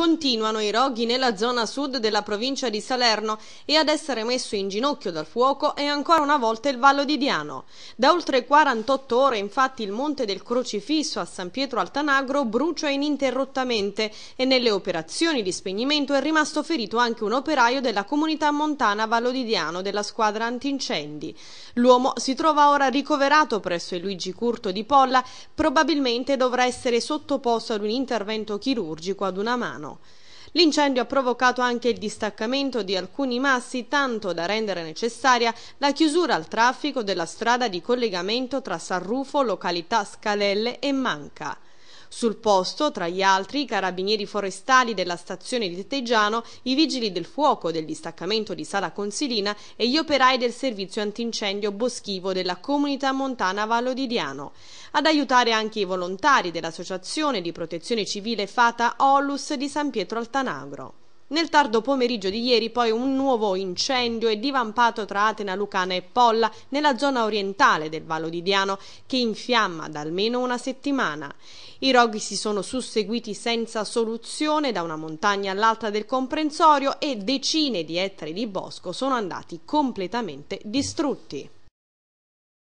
Continuano i roghi nella zona sud della provincia di Salerno e ad essere messo in ginocchio dal fuoco è ancora una volta il Vallo di Diano. Da oltre 48 ore infatti il Monte del Crocifisso a San Pietro Altanagro brucia ininterrottamente e nelle operazioni di spegnimento è rimasto ferito anche un operaio della comunità montana Vallo di Diano della squadra antincendi. L'uomo si trova ora ricoverato presso il Luigi Curto di Polla, probabilmente dovrà essere sottoposto ad un intervento chirurgico ad una mano piano. L'incendio ha provocato anche il distaccamento di alcuni massi, tanto da rendere necessaria la chiusura al traffico della strada di collegamento tra San Rufo, località Scalelle e Manca. Sul posto, tra gli altri, i carabinieri forestali della stazione di Teggiano, i vigili del fuoco del distaccamento di Sala Consilina e gli operai del servizio antincendio boschivo della comunità montana Vallo di Diano. Ad aiutare anche i volontari dell'associazione di protezione civile Fata Olus di San Pietro Altanagro. Nel tardo pomeriggio di ieri poi un nuovo incendio è divampato tra Atena Lucana e Polla nella zona orientale del Vallo di Diano che infiamma da almeno una settimana. I roghi si sono susseguiti senza soluzione da una montagna all'altra del comprensorio e decine di ettari di bosco sono andati completamente distrutti.